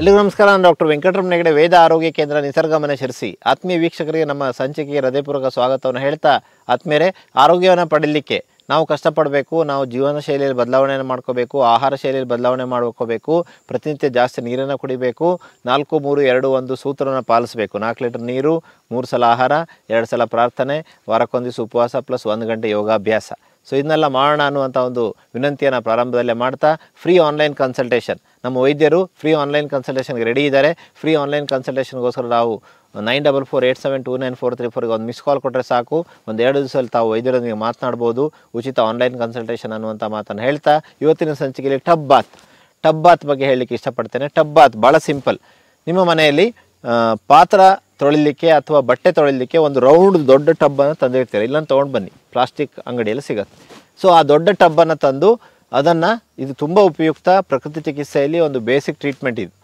ಎಲ್ಲರಿಗೂ ನಮಸ್ಕಾರ ನಾನು ಡಾಕ್ಟರ್ ವೆಂಕಟರಮಣ ಹೆಗಡೆ ವೇದ ಆರೋಗ್ಯ ಕೇಂದ್ರ ನಿಸರ್ಗಮನೆ ಸೇರಿಸಿ ಆತ್ಮೀಯ ವೀಕ್ಷಕರಿಗೆ ನಮ್ಮ ಸಂಚಿಕೆಗೆ ಹೃದಯಪೂರ್ವಕ ಸ್ವಾಗತವನ್ನು ಹೇಳ್ತಾ ಆತ್ಮೀಯರೇ ಆರೋಗ್ಯವನ್ನು ಪಡೀಲಿಕ್ಕೆ ನಾವು ಕಷ್ಟಪಡಬೇಕು ನಾವು ಜೀವನ ಶೈಲಿಯಲ್ಲಿ ಬದಲಾವಣೆಯನ್ನು ಮಾಡ್ಕೋಬೇಕು ಆಹಾರ ಶೈಲಿಯಲ್ಲಿ ಬದಲಾವಣೆ ಮಾಡ್ಕೋಬೇಕು ಪ್ರತಿನಿತ್ಯ ಜಾಸ್ತಿ ನೀರನ್ನು ಕುಡಿಬೇಕು ನಾಲ್ಕು ಮೂರು ಎರಡು ಒಂದು ಸೂತ್ರವನ್ನು ಪಾಲಿಸಬೇಕು ನಾಲ್ಕು ಲೀಟರ್ ನೀರು ಮೂರು ಸಲ ಆಹಾರ ಎರಡು ಸಲ ಪ್ರಾರ್ಥನೆ ವಾರಕ್ಕೊಂದಿವಸ ಉಪವಾಸ ಪ್ಲಸ್ ಒಂದು ಗಂಟೆ ಯೋಗಾಭ್ಯಾಸ ಸೊ ಇದನ್ನೆಲ್ಲ ಮಾಡೋಣ ಅನ್ನುವಂಥ ಒಂದು ವಿನಂತಿಯನ್ನು ಪ್ರಾರಂಭದಲ್ಲೇ ಮಾಡ್ತಾ ಫ್ರೀ ಆನ್ಲೈನ್ ಕನ್ಸಲ್ಟೇಷನ್ ನಮ್ಮ ವೈದ್ಯರು ಫ್ರೀ ಆನ್ಲೈನ್ ಕನ್ಸಲ್ಟೇಷನ್ಗೆ ರೆಡಿ ಇದ್ದಾರೆ ಫ್ರೀ ಆನ್ಲೈನ್ ಕನ್ಸಲ್ಟೇಷನ್ಗೋಸ್ಕರ ನಾವು nine double four eight seven two nine four three ಫೋರ್ಗೆ ಒಂದು ಮಿಸ್ ಕಾಲ್ ಕೊಟ್ಟರೆ ಸಾಕು ಒಂದು ಎರಡು ದಿವಸದಲ್ಲಿ ತಾವು ವೈದ್ಯರೊಂದಿಗೆ ಮಾತನಾಡ್ಬೋದು ಉಚಿತ ಆನ್ಲೈನ್ ಕನ್ಸಲ್ಟೇಷನ್ ಅನ್ನುವಂಥ ಮಾತನ್ನು ಹೇಳ್ತಾ ಇವತ್ತಿನ ಸಂಚಿಕೆಯಲ್ಲಿ ಟಬ್ ಬಾತ್ ಟಬ್ ಬಾತ್ ಬಗ್ಗೆ ಹೇಳಲಿಕ್ಕೆ ಇಷ್ಟಪಡ್ತೇನೆ ಟಬ್ ಬಾತ್ ಭಾಳ ಸಿಂಪಲ್ ನಿಮ್ಮ ಮನೆಯಲ್ಲಿ ಪಾತ್ರ ತೊಳಿಲಿಕ್ಕೆ ಅಥವಾ ಬಟ್ಟೆ ತೊಳಿಲಿಕ್ಕೆ ಒಂದು ರೌಂಡ್ ದೊಡ್ಡ ಟಬ್ಬನ್ನು ತಂದಿರ್ತೀರ ಇಲ್ಲ ತೊಗೊಂಡು ಬನ್ನಿ ಪ್ಲಾಸ್ಟಿಕ್ ಅಂಗಡಿಯಲ್ಲಿ ಸಿಗುತ್ತೆ ಸೊ ಆ ದೊಡ್ಡ ಟಬ್ಬನ್ನು ತಂದು ಅದನ್ನು ಇದು ತುಂಬ ಉಪಯುಕ್ತ ಪ್ರಕೃತಿ ಚಿಕಿತ್ಸೆಯಲ್ಲಿ ಒಂದು ಬೇಸಿಕ್ ಟ್ರೀಟ್ಮೆಂಟ್ ಇದು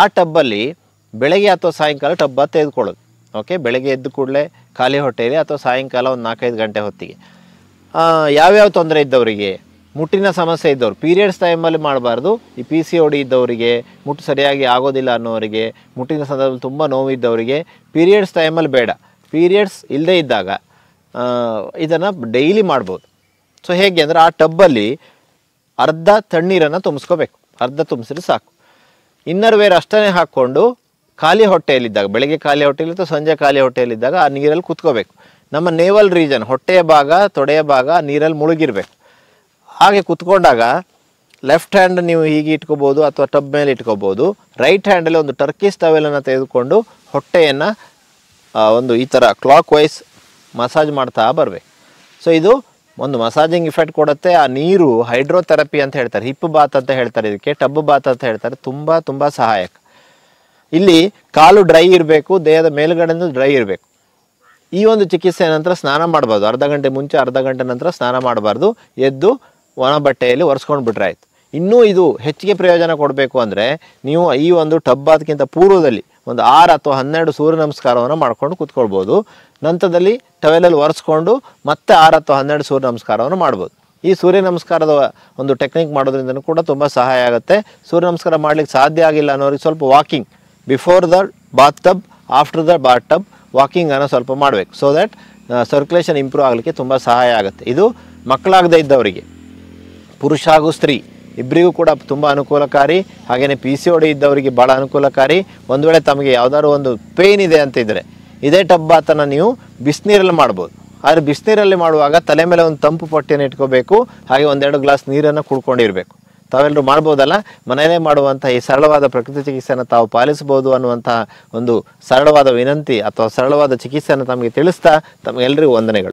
ಆ ಟಬ್ಬಲ್ಲಿ ಬೆಳಗ್ಗೆ ಅಥವಾ ಸಾಯಂಕಾಲ ಟಬ್ಬ ತೆಗೆದುಕೊಳ್ಳೋದು ಓಕೆ ಬೆಳಗ್ಗೆ ಎದ್ದು ಕೂಡಲೇ ಖಾಲಿ ಹೊಟ್ಟೆಯಲ್ಲಿ ಅಥವಾ ಸಾಯಂಕಾಲ ಒಂದು ನಾಲ್ಕೈದು ಗಂಟೆ ಹೊತ್ತಿಗೆ ಯಾವ್ಯಾವ ತೊಂದರೆ ಇದ್ದವರಿಗೆ ಮುಟ್ಟಿನ ಸಮಸ್ಯೆ ಇದ್ದವ್ರು ಪೀರಿಯಡ್ಸ್ ಟೈಮಲ್ಲಿ ಮಾಡಬಾರ್ದು ಈ ಪಿ ಸಿ ಒಡಿ ಇದ್ದವರಿಗೆ ಮುಟ್ಟು ಸರಿಯಾಗಿ ಆಗೋದಿಲ್ಲ ಅನ್ನೋರಿಗೆ ಮುಟ್ಟಿನ ಸಂದರ್ಭದಲ್ಲಿ ತುಂಬ ನೋವಿದ್ದವರಿಗೆ ಪೀರಿಯಡ್ಸ್ ಟೈಮಲ್ಲಿ ಬೇಡ ಪೀರಿಯಡ್ಸ್ ಇಲ್ಲದೇ ಇದ್ದಾಗ ಇದನ್ನು ಡೈಲಿ ಮಾಡ್ಬೋದು ಸೊ ಹೇಗೆ ಅಂದರೆ ಆ ಟಬ್ಬಲ್ಲಿ ಅರ್ಧ ತಣ್ಣೀರನ್ನು ತುಂಬಿಸ್ಕೋಬೇಕು ಅರ್ಧ ತುಂಬಿಸಿದ್ರೆ ಸಾಕು ಇನ್ನರ್ ವೇರ್ ಅಷ್ಟನೇ ಹಾಕ್ಕೊಂಡು ಖಾಲಿ ಹೊಟ್ಟೆಯಲ್ಲಿದ್ದಾಗ ಬೆಳಗ್ಗೆ ಖಾಲಿ ಹೊಟ್ಟೆಯಲ್ಲಿ ಅಥವಾ ಸಂಜೆ ಖಾಲಿ ಹೊಟ್ಟೆಯಲ್ಲಿದ್ದಾಗ ಆ ನೀರಲ್ಲಿ ಕುತ್ಕೋಬೇಕು ನಮ್ಮ ನೇವಲ್ ರೀಜನ್ ಹೊಟ್ಟೆಯ ಭಾಗ ತೊಡೆಯ ಭಾಗ ನೀರಲ್ಲಿ ಮುಳುಗಿರಬೇಕು ಹಾಗೆ ಕುತ್ಕೊಂಡಾಗ ಲೆಫ್ಟ್ ಹ್ಯಾಂಡ್ ನೀವು ಹೀಗೆ ಇಟ್ಕೋಬೋದು ಅಥವಾ ಟಬ್ ಮೇಲೆ ಇಟ್ಕೋಬೋದು ರೈಟ್ ಹ್ಯಾಂಡಲ್ಲಿ ಒಂದು ಟರ್ಕಿಸ್ ಟವೆಲನ್ನು ತೆಗೆದುಕೊಂಡು ಹೊಟ್ಟೆಯನ್ನು ಒಂದು ಈ ಥರ ಕ್ಲಾಕ್ ವೈಸ್ ಮಸಾಜ್ ಮಾಡ್ತಾ ಬರಬೇಕು ಸೊ ಇದು ಒಂದು ಮಸಾಜಿಂಗ್ ಇಫೆಕ್ಟ್ ಕೊಡುತ್ತೆ ಆ ನೀರು ಹೈಡ್ರೋಥೆರಪಿ ಅಂತ ಹೇಳ್ತಾರೆ ಹಿಪ್ ಬಾತ್ ಅಂತ ಹೇಳ್ತಾರೆ ಇದಕ್ಕೆ ಟಬ್ ಬಾತ್ ಅಂತ ಹೇಳ್ತಾರೆ ತುಂಬ ತುಂಬ ಸಹಾಯಕ ಇಲ್ಲಿ ಕಾಲು ಡ್ರೈ ಇರಬೇಕು ದೇಹದ ಮೇಲುಗಡೆನೂ ಡ್ರೈ ಇರಬೇಕು ಈ ಒಂದು ಚಿಕಿತ್ಸೆ ನಂತರ ಸ್ನಾನ ಮಾಡಬಾರ್ದು ಅರ್ಧ ಗಂಟೆ ಮುಂಚೆ ಅರ್ಧ ಗಂಟೆ ನಂತರ ಸ್ನಾನ ಮಾಡಬಾರ್ದು ಎದ್ದು ಒಣ ಬಟ್ಟೆಯಲ್ಲಿ ಒರೆಸ್ಕೊಂಡು ಬಿಟ್ರೆ ಆಯಿತು ಇನ್ನೂ ಇದು ಹೆಚ್ಚಿಗೆ ಪ್ರಯೋಜನ ಕೊಡಬೇಕು ಅಂದರೆ ನೀವು ಈ ಒಂದು ಟಬ್ ಆದಕ್ಕಿಂತ ಪೂರ್ವದಲ್ಲಿ ಒಂದು ಆರು ಅಥವಾ ಹನ್ನೆರಡು ಸೂರ್ಯ ನಮಸ್ಕಾರವನ್ನು ಮಾಡ್ಕೊಂಡು ಕೂತ್ಕೊಳ್ಬೋದು ನಂತರದಲ್ಲಿ ಟವೆಲಲ್ಲಿ ಒರೆಸ್ಕೊಂಡು ಮತ್ತೆ ಆರು ಅಥವಾ ಹನ್ನೆರಡು ಸೂರ್ಯ ನಮಸ್ಕಾರವನ್ನು ಮಾಡ್ಬೋದು ಈ ಸೂರ್ಯ ನಮಸ್ಕಾರದ ಒಂದು ಟೆಕ್ನಿಕ್ ಮಾಡೋದ್ರಿಂದ ಕೂಡ ತುಂಬ ಸಹಾಯ ಆಗುತ್ತೆ ಸೂರ್ಯ ನಮಸ್ಕಾರ ಮಾಡಲಿಕ್ಕೆ ಸಾಧ್ಯ ಆಗಿಲ್ಲ ಅನ್ನೋರಿಗೆ ಸ್ವಲ್ಪ walking before the bath tub after the bath tub ವಾಕಿಂಗನ್ನು ಸ್ವಲ್ಪ ಮಾಡಬೇಕು ಸೊ ದ್ಯಾಟ್ ಸರ್ಕ್ಯುಲೇಷನ್ ಇಂಪ್ರೂವ್ ಆಗಲಿಕ್ಕೆ ತುಂಬ ಸಹಾಯ ಆಗುತ್ತೆ ಇದು ಮಕ್ಕಳಾಗದೇ ಇದ್ದವರಿಗೆ ಪುರುಷ ಹಾಗೂ ಸ್ತ್ರೀ ಇಬ್ಬರಿಗೂ ಕೂಡ ತುಂಬ ಅನುಕೂಲಕಾರಿ ಹಾಗೆಯೇ ಪಿ ಸಿ ಒಡಿ ಇದ್ದವರಿಗೆ ಭಾಳ ಅನುಕೂಲಕಾರಿ ಒಂದು ವೇಳೆ ತಮಗೆ ಯಾವುದಾದ್ರು ಒಂದು ಪೇಯ್ನ್ ಇದೆ ಅಂತ ಇದ್ದರೆ ಇದೇ ಆತನ ನೀವು ಬಿಸಿನೀರಲ್ಲಿ ಮಾಡ್ಬೋದು ಆದರೆ ಬಿಸಿನೀರಲ್ಲಿ ಮಾಡುವಾಗ ತಲೆ ಮೇಲೆ ಒಂದು ತಂಪು ಪಟ್ಟಿಯನ್ನು ಇಟ್ಕೋಬೇಕು ಹಾಗೆ ಒಂದೆರಡು ಗ್ಲಾಸ್ ನೀರನ್ನು ಕುಡ್ಕೊಂಡಿರಬೇಕು ತಾವೆಲ್ಲರೂ ಮಾಡ್ಬೋದಲ್ಲ ಮನೆಯಲ್ಲೇ ಮಾಡುವಂಥ ಈ ಸರಳವಾದ ಪ್ರಕೃತಿ ಚಿಕಿತ್ಸೆಯನ್ನು ತಾವು ಪಾಲಿಸಬಹುದು ಅನ್ನುವಂತಹ ಒಂದು ಸರಳವಾದ ವಿನಂತಿ ಅಥವಾ ಸರಳವಾದ ಚಿಕಿತ್ಸೆಯನ್ನು ತಮಗೆ ತಿಳಿಸ್ತಾ ತಮಗೆಲ್ಲರಿಗೂ ವಂದನೆಗಳು